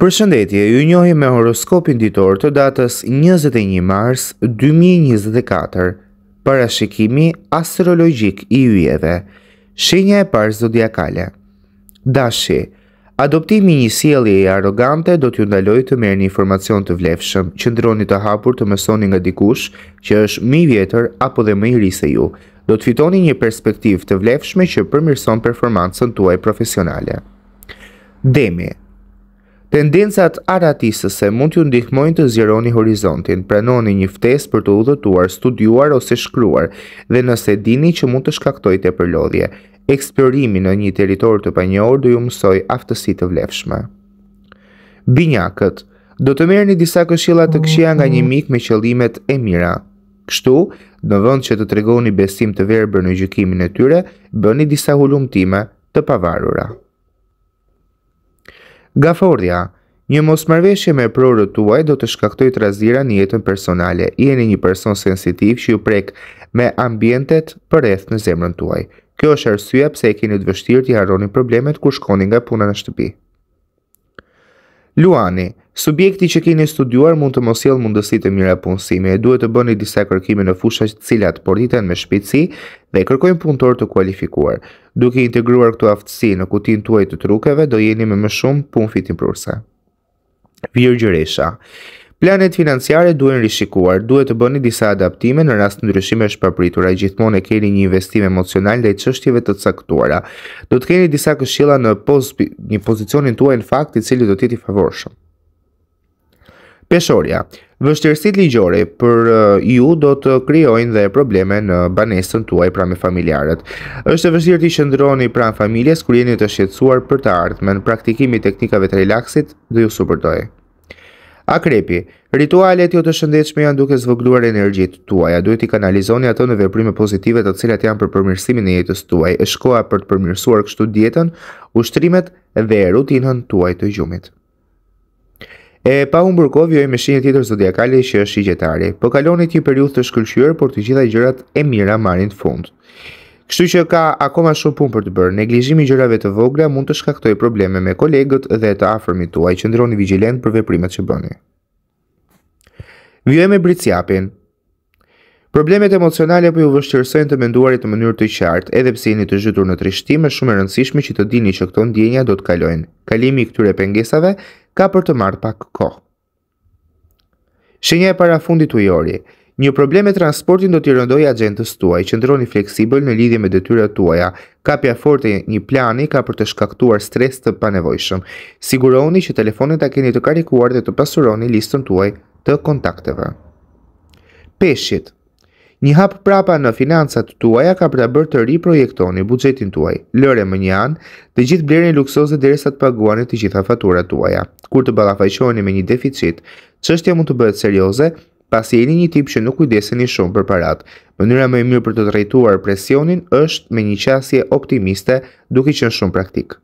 Për shëndetje, ju njohi me horoskopin ditor të datës 21 mars 2024, parashikimi astrologjik i ujeve, shenja e parë zodiakale. Dashi, adoptimi një sieli e arogante do t'ju ndaloj të merë një informacion të vlefshëm, që ndroni të hapur të mësoni nga dikush që është mi vjetër apo dhe më i rise ju, do të fitoni një perspektiv të vlefshme që përmirson performancën tuaj profesionale. Demi, Tendencat aratisëse mund t'ju ndihmojnë të zjeroni horizontin, pranoni një ftes për të udhëtuar, studuar ose shkruar dhe nëse dini që mund të shkaktojt e përlodhje. Eksplorimi në një teritor të panjohur do ju mësoj aftësi të vlefshme. Binjakët do të merrni disa këshilla të këqija nga një mik me qëllimet e mira. Kështu, në vënd që të tregoni besim të verbër në gjykimin e tyre, bëni disa hulumtime të pavarura. Gafordja, një mos mërveshje me prorë të tuaj do të shkaktoj të razira një jetën personale. Jeni një person sensitiv që ju prek me ambientet për eth në zemrën tuaj. Kjo është arsye pse e keni të vështirë të harroni problemet kur shkoni nga puna në shtëpi. Luani, subjekti që keni studuar mund të mos jellë mundësitë e mira punësimi, duhet të bëni disa kërkime në fusha të cilat porriten me shpici dhe kërkojnë punëtor të kualifikuar. Duke integruar këtu aftësi në kutinë tuaj të trukeve, do jeni me më shumë punë fitimprurse. prurse. Virgjëresha. Planet financiare duhet në rishikuar, duhet të bëni disa adaptime në rast në ndryshime shpapritur, a gjithmon e keni një investime emocional dhe i qështjive të caktuara. Do të keni disa këshilla në një pozicionin të uaj në fakt i cili do tjeti favorshëm. Peshoria, vështërësit ligjore për eh, ju do të kryojnë dhe probleme në banesën të uaj pra me familjarët. Êshtë të vështërë i shëndroni pra në familjes kërjeni të shqetsuar për të ardhmen, në praktikimi teknikave të relaxit dhe ju superdojë. Akrepi, ritualet jo të shëndetshme janë duke zvogëluar energjitë tuaja. Duhet i kanalizoni ato në veprime pozitive të cilat janë për përmirësimin e jetës tuaj. Është koha për të përmirësuar kështu dietën, ushtrimet dhe rutinën tuaj të gjumit. E pa humbur kohë vjoj me shenjë tjetër zodiakale që është i gjetari. Po kaloni një periudhë të shkëlqyer, por të gjitha gjërat e mira marrin fund. Kështu që ka akoma shumë punë për të bërë. Neglizhimi gjërave të vogla mund të shkaktojë probleme me kolegët dhe të afërmit tuaj. Qëndroni vigjilent për veprimet që bëni. Vjojmë britsjapin. Problemet emocionale po ju vështirësojnë të menduarit në mënyrë të qartë, edhe pse jeni të zhytur në trishtim, është shumë e rëndësishme që të dini që këto ndjenja do të kalojnë. Kalimi i këtyre pengesave ka për të marrë pak kohë. Shenja e parafundit ujori. Një problem e transportin do t'i rëndoj agentës tuaj, që ndroni fleksibël në lidhje me detyra tuaja. Kapja forte një plani ka për të shkaktuar stres të panevojshëm. Siguroni që telefonet a keni të karikuar dhe të pasuroni listën tuaj të kontakteve. Peshit Një hap prapa në financat tuaja ka për bërë të ri projektoni bugjetin tuaj, lëre më një anë, dhe gjithë blerën luksoze dhe resat paguane të gjitha fatura tuaja. Kur të balafajqoni me një deficit, qështja mund të bëhet serioze, pasi jeni një tip që nuk kujdeseni shumë për parat. Mënyra më e mirë për të trajtuar presionin është me një qasje optimiste, duke qenë shumë praktik.